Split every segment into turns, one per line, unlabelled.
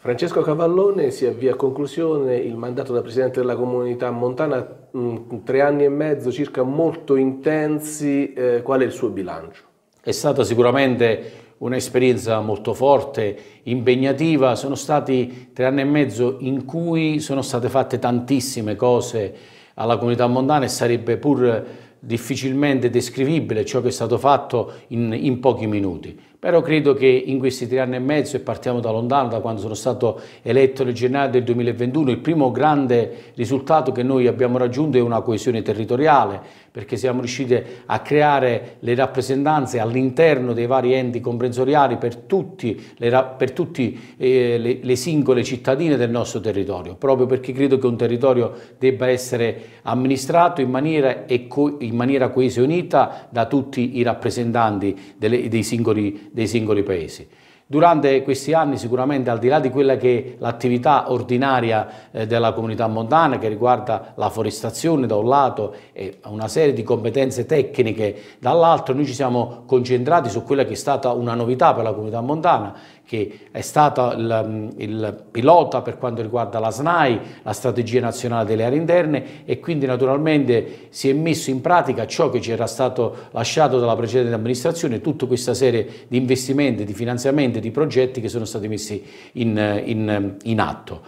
Francesco Cavallone si avvia a conclusione il mandato da Presidente della Comunità Montana, mm, tre anni e mezzo circa molto intensi, eh, qual è il suo bilancio? È stata sicuramente un'esperienza molto forte, impegnativa, sono stati tre anni e mezzo in cui sono state fatte tantissime cose alla comunità montana e sarebbe pur difficilmente descrivibile ciò che è stato fatto in, in, pochi minuti. Però credo che in questi tre anni e mezzo, e partiamo da lontano, da quando sono stato eletto nel gennaio del 2021, il primo grande risultato che noi abbiamo raggiunto è una coesione territoriale, perché siamo riusciti a creare le rappresentanze all'interno dei vari enti comprensoriali per tutte eh, le, le singole cittadine del nostro territorio, proprio perché credo che un territorio debba essere amministrato in maniera e co- in maniera coesionita da tutti i rappresentanti delle, dei, singoli, dei singoli paesi. Durante questi anni sicuramente al di là di quella che è l'attività ordinaria eh, della comunità montana che riguarda la forestazione da un lato e una serie di competenze tecniche dall'altro, noi ci siamo concentrati su quella che è stata una novità per la comunità montana che è stato il, mm, il, pilota per quanto riguarda la SNAI, la strategia nazionale delle aree interne e quindi naturalmente si è messo in pratica ciò che ci era stato lasciato dalla precedente amministrazione, tutta questa serie di investimenti, di finanziamenti, di progetti che sono stati messi in, in, in atto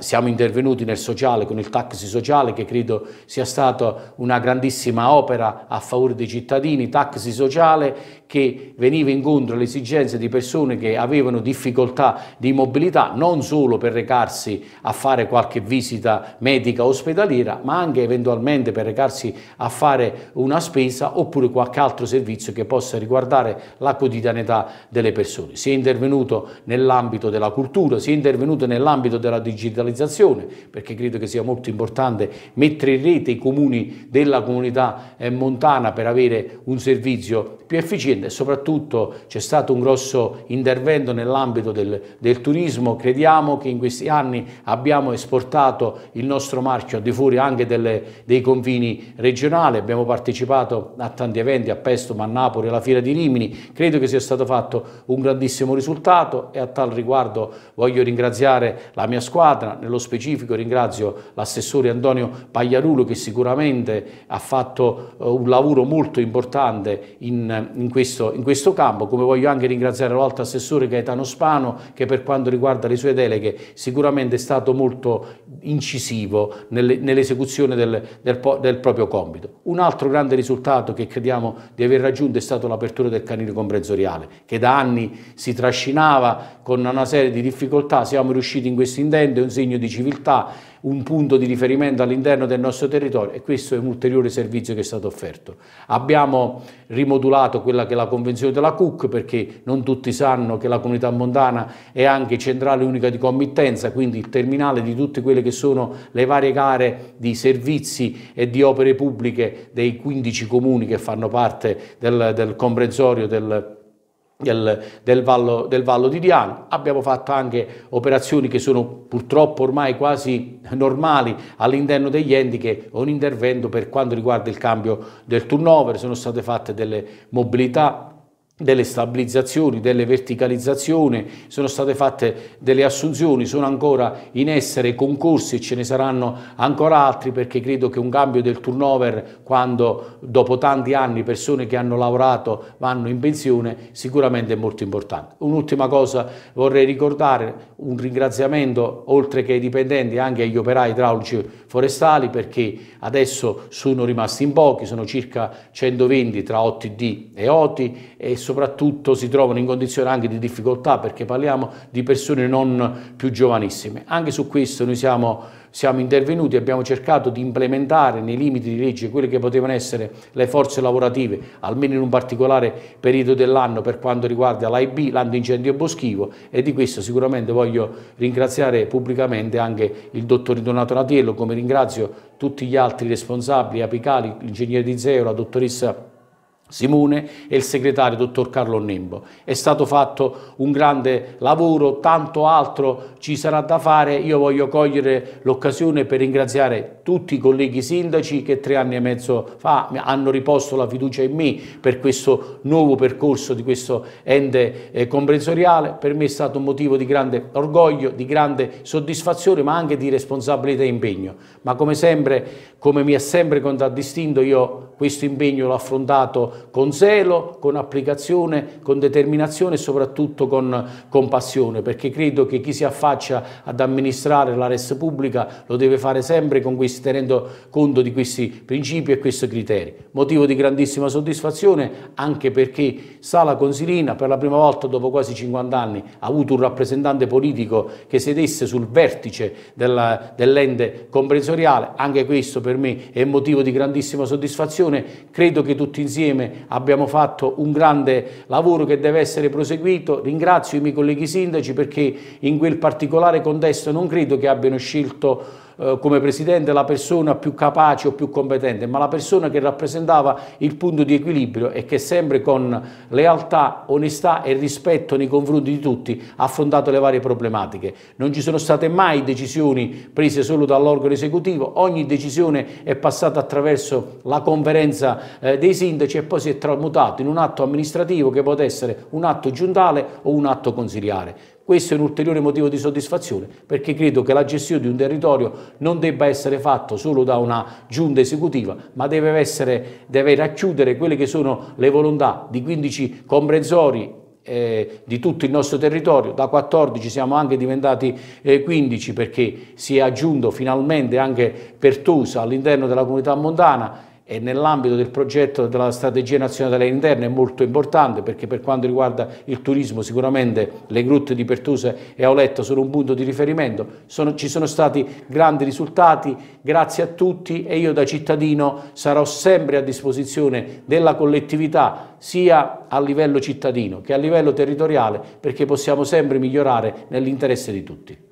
siamo intervenuti nel sociale con il taxi sociale che credo sia stata una grandissima opera a favore dei cittadini, taxi sociale che veniva incontro alle esigenze di persone che avevano difficoltà di mobilità non solo per recarsi a fare qualche visita medica ospedaliera ma anche eventualmente per recarsi a fare una spesa oppure qualche altro servizio che possa riguardare la quotidianità delle persone. Si è intervenuto nell'ambito della cultura, si è intervenuto nell'ambito della digitalizzazione, perché credo che sia molto importante mettere in rete i comuni della comunità eh, montana per avere un servizio più efficiente e soprattutto c'è stato un grosso intervento nell'ambito del, del, turismo, crediamo che in questi anni abbiamo esportato il nostro marchio al di fuori anche delle, dei confini regionali, abbiamo partecipato a tanti eventi a Pesto, a Napoli, alla Fiera di Rimini, credo che sia stato fatto un grandissimo risultato e a tal riguardo voglio ringraziare la mia squadra, nello specifico ringrazio l'assessore Antonio Pagliarulo che sicuramente ha fatto eh, un lavoro molto importante in, in, questo, in questo campo, come voglio anche ringraziare l'altro assessore Gaetano Spano che per quanto riguarda le sue deleghe sicuramente è stato molto incisivo nell'esecuzione del, del, del, proprio compito. Un altro grande risultato che crediamo di aver raggiunto è stato l'apertura del canile comprensoriale, che da anni si trascinava con una serie di difficoltà, siamo riusciti in questo intento, è un segno di civiltà, un punto di riferimento all'interno del nostro territorio e questo è un ulteriore servizio che è stato offerto. Abbiamo rimodulato quella che è la convenzione della CUC perché non tutti sanno che la comunità montana è anche centrale unica di committenza, quindi il terminale di tutte quelle che sono le varie gare di servizi e di opere pubbliche dei 15 comuni che fanno parte del, del comprensorio del del, del, vallo, del, Vallo, di Diano, abbiamo fatto anche operazioni che sono purtroppo ormai quasi normali all'interno degli enti che un intervento per quanto riguarda il cambio del turnover, sono state fatte delle mobilità delle stabilizzazioni, delle verticalizzazioni, sono state fatte delle assunzioni, sono ancora in essere concorsi e ce ne saranno ancora altri perché credo che un cambio del turnover quando dopo tanti anni persone che hanno lavorato vanno in pensione sicuramente è molto importante. Un'ultima cosa vorrei ricordare, un ringraziamento oltre che ai dipendenti anche agli operai idraulici forestali perché adesso sono rimasti in pochi, sono circa 120 tra OTD e OTI e sono soprattutto si trovano in condizioni anche di difficoltà perché parliamo di persone non più giovanissime. Anche su questo noi siamo, siamo intervenuti, abbiamo cercato di implementare nei limiti di legge quelle che potevano essere le forze lavorative, almeno in un particolare periodo dell'anno per quanto riguarda l'AIB, l'antincendio boschivo e di questo sicuramente voglio ringraziare pubblicamente anche il dottor Donato Natiello, come ringrazio tutti gli altri responsabili apicali, l'ingegnere Di Zeo, la dottoressa Simone e il segretario dottor Carlo Nembo. È stato fatto un grande lavoro, tanto altro ci sarà da fare. Io voglio cogliere l'occasione per ringraziare tutti i colleghi sindaci che tre anni e mezzo fa hanno riposto la fiducia in me per questo nuovo percorso di questo ente eh, comprensoriale. Per me è stato un motivo di grande orgoglio, di grande soddisfazione, ma anche di responsabilità e impegno. Ma come sempre, come mi ha sempre contraddistinto, io questo impegno l'ho affrontato con zelo, con applicazione, con determinazione e soprattutto con, con passione, perché credo che chi si affaccia ad amministrare la res pubblica lo deve fare sempre con questa si tenendo conto di questi principi e questi criteri. Motivo di grandissima soddisfazione anche perché Sala Consilina per la prima volta dopo quasi 50 anni ha avuto un rappresentante politico che sedesse sul vertice dell'ente comprensoriale, anche questo per me è motivo di grandissima soddisfazione, credo che tutti insieme abbiamo fatto un grande lavoro che deve essere proseguito, ringrazio i miei colleghi sindaci perché in quel particolare contesto non credo che abbiano scelto eh, come presidente la persona più capace o più competente, ma la persona che rappresentava il punto di equilibrio e che sempre con lealtà, onestà e rispetto nei confronti di tutti ha affrontato le varie problematiche. Non ci sono state mai decisioni prese solo dall'organo esecutivo, ogni decisione è passata attraverso la conferenza eh, dei sindaci e poi si è tramutato in un atto amministrativo che poteva essere un atto giuntale o un atto consiliare. Questo è un ulteriore motivo di soddisfazione perché credo che la gestione di un territorio non debba essere fatta solo da una giunta esecutiva, ma deve, essere, deve racchiudere quelle che sono le volontà di 15 comprensori eh, di tutto il nostro territorio, da 14 siamo anche diventati eh, 15 perché si è aggiunto finalmente anche Pertosa all'interno della comunità montana, e nell'ambito del progetto della strategia nazionale delle interne è molto importante perché per quanto riguarda il turismo sicuramente le grutte di Pertusa e Auletta sono un punto di riferimento, sono, ci sono stati grandi risultati, grazie a tutti e io da cittadino sarò sempre a disposizione della collettività sia a livello cittadino che a livello territoriale perché possiamo sempre migliorare nell'interesse di tutti.